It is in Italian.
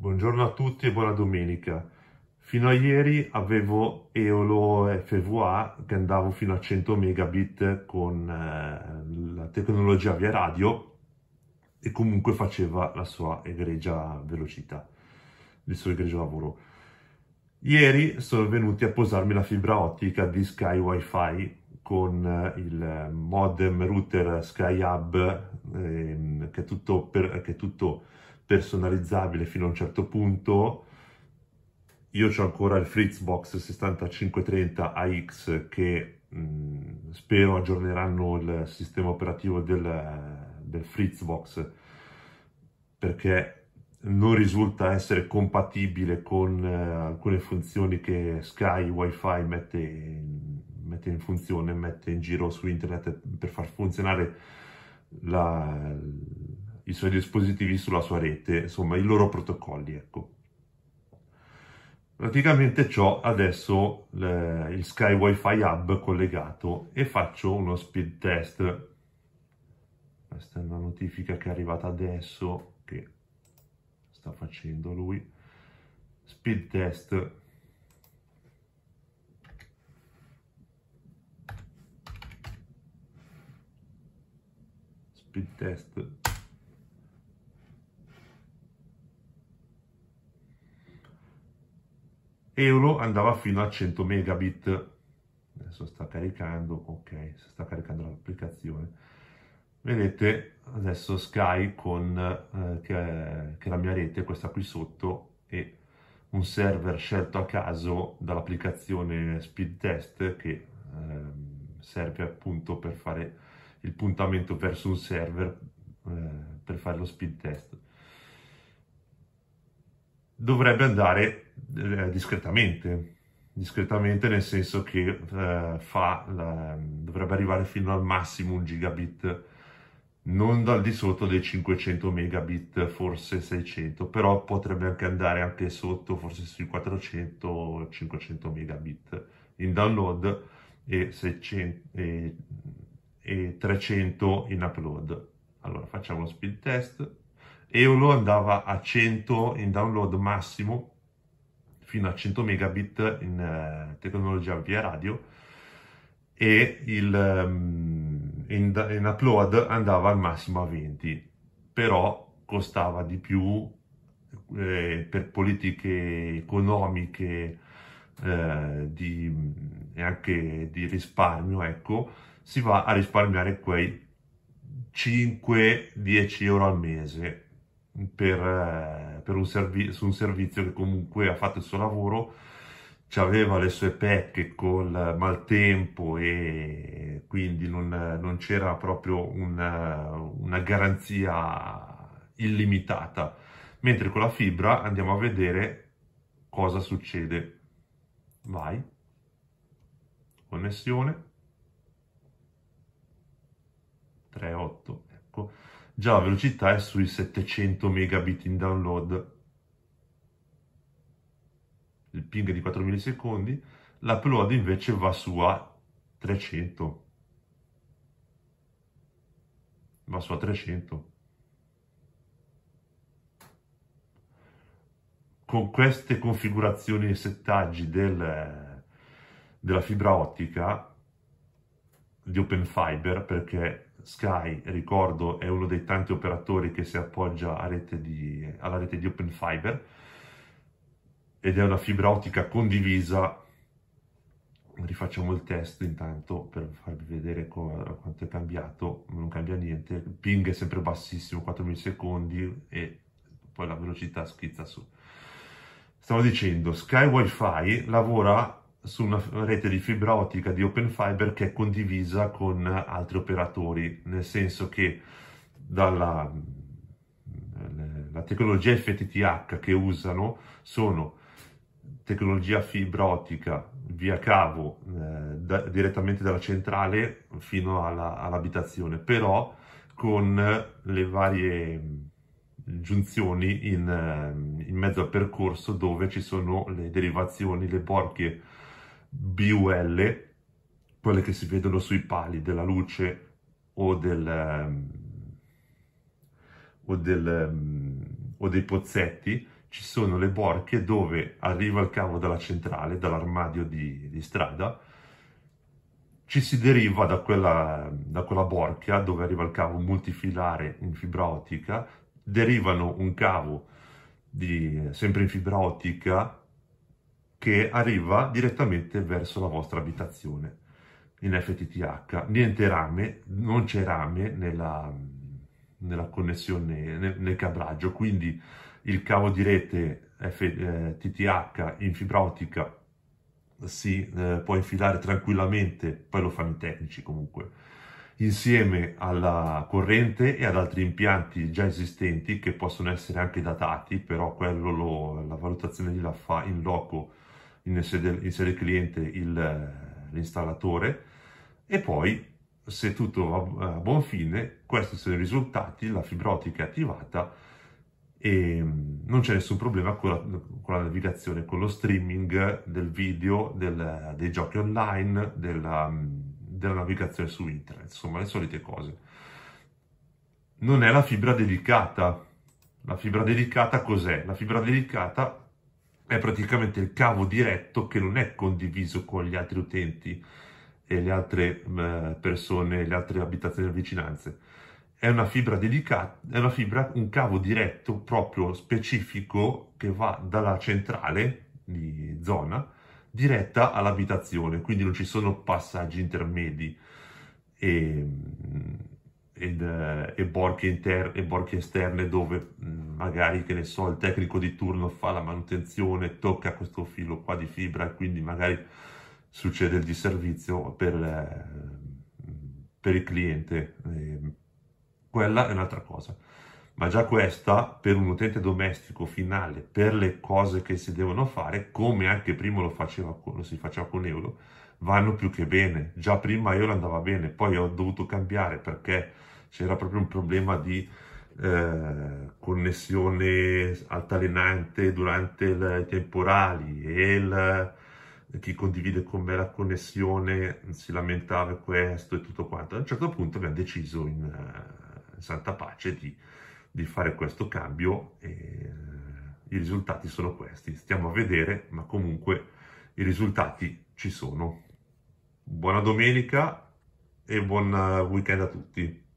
Buongiorno a tutti e buona domenica. Fino a ieri avevo EOLO FVA che andavo fino a 100 megabit con eh, la tecnologia via radio e comunque faceva la sua egregia velocità, il suo egregio lavoro. Ieri sono venuti a posarmi la fibra ottica di Sky Wi-Fi con eh, il eh, modem router Sky Hub ehm, che è tutto, per, che è tutto personalizzabile fino a un certo punto. Io ho ancora il Fritzbox 6530 AX che mh, mm, spero aggiorneranno il sistema operativo del, del Fritzbox perché non risulta essere compatibile con eh, alcune funzioni che Sky Wi-Fi mette in, mette in funzione, mette in giro su internet per far funzionare la, i suoi dispositivi sulla sua rete, insomma i loro protocolli. Ecco. Praticamente ho adesso le, il Sky Wi-Fi Hub collegato e faccio uno speed test. Questa è una notifica che è arrivata adesso che sta facendo lui. Speed test speed test euro andava fino a 100 megabit adesso sta caricando ok sta caricando l'applicazione vedete adesso Sky con eh, che, è, che è la mia rete questa qui sotto e un server scelto a caso dall'applicazione speed test che eh, serve appunto per fare il puntamento verso un server eh, per fare lo speed test dovrebbe andare eh, discretamente, discretamente nel senso che eh, fa la, dovrebbe arrivare fino al massimo un gigabit, non dal di sotto dei 500 megabit, forse 600, però potrebbe anche andare anche sotto, forse sui 400-500 megabit in download e, 600, e, e 300 in upload. Allora facciamo speed test. Eolo andava a 100 in download massimo fino a 100 megabit in eh, tecnologia via radio e il, ehm, in, in upload andava al massimo a 20, però costava di più eh, per politiche economiche eh, di, e anche di risparmio, ecco, si va a risparmiare quei 5-10 euro al mese per... Eh, per un servi- su un servizio che comunque ha fatto il suo lavoro, ci aveva le sue pecche col maltempo e quindi non, non c'era proprio una, una, garanzia illimitata. Mentre con la fibra andiamo a vedere cosa succede. Vai, connessione, 3.8, ecco Già la velocità è sui 700 megabit in download. Il ping è di 4 millisecondi, l'upload invece va su a 300. Va su a 300. Con queste configurazioni e settaggi del, della fibra ottica di Open Fiber, perché Sky, ricordo, è uno dei tanti operatori che si appoggia rete di, alla rete di Open Fiber ed è una fibra ottica condivisa. Rifacciamo il test intanto per farvi vedere quanto è cambiato, non cambia niente. Il ping è sempre bassissimo, 4 millisecondi e poi la velocità schizza su. Stavo dicendo, Sky Wi-Fi lavora su una rete di fibra ottica di Open Fiber che è condivisa con altri operatori, nel senso che dalla, la tecnologia FTTH che usano sono tecnologia fibra ottica via cavo eh, da, direttamente dalla centrale fino all'abitazione, all però con le varie giunzioni in, eh, in mezzo al percorso dove ci sono le derivazioni, le borchie BUL, quelle che si vedono sui pali della luce o del, ehm, o del ehm, o dei pozzetti ci sono le borchie dove arriva il cavo dalla centrale, dall'armadio di, di strada, ci si deriva da quella, da quella, borchia dove arriva il cavo multifilare in fibra ottica, derivano un cavo di, sempre in fibra ottica che arriva direttamente verso la vostra abitazione in FTTH. Niente rame, non c'è rame nella, nella connessione, nel, nel cablaggio, quindi il cavo di rete FTTH in fibra ottica si eh, può infilare tranquillamente, poi lo fanno i tecnici comunque, insieme alla corrente e ad altri impianti già esistenti che possono essere anche datati, però quello lo, la valutazione la fa in loco in sede, in sede cliente il, l'installatore e poi se tutto va eh, a buon fine questi sono i risultati, la fibra ottica è attivata e mm, non c'è nessun problema con la, con la navigazione, con lo streaming del video, del, dei giochi online, della, mm, della navigazione su internet, insomma le solite cose. Non è la fibra delicata. La fibra delicata cos'è? La fibra delicata è praticamente il cavo diretto che non è condiviso con gli altri utenti e le altre mm, persone, le altre abitazioni e vicinanze. È una fibra delicata, è una fibra, un cavo diretto proprio specifico che va dalla centrale di zona diretta all'abitazione, quindi non ci sono passaggi intermedi. E, mm, in, eh, e, borchie inter- e borchie esterne dove mm, magari, che ne so, il tecnico di turno fa la manutenzione, tocca questo filo qua di fibra e quindi magari succede il disservizio per, eh, per il cliente. Ehm, quella è un'altra cosa ma già questa per un utente domestico finale, per le cose che si devono fare, come anche prima lo, faceva, lo si faceva con Euro, vanno più che bene. Già prima Euro andava bene, poi ho dovuto cambiare perché c'era proprio un problema di eh, connessione altalenante durante i temporali e il, chi condivide con me la connessione si lamentava questo e tutto quanto. A un certo punto abbiamo deciso in, in eh, santa pace di, di, fare questo cambio e eh, i risultati sono questi. Stiamo a vedere, ma comunque i risultati ci sono. Buona domenica e buon eh, weekend a tutti.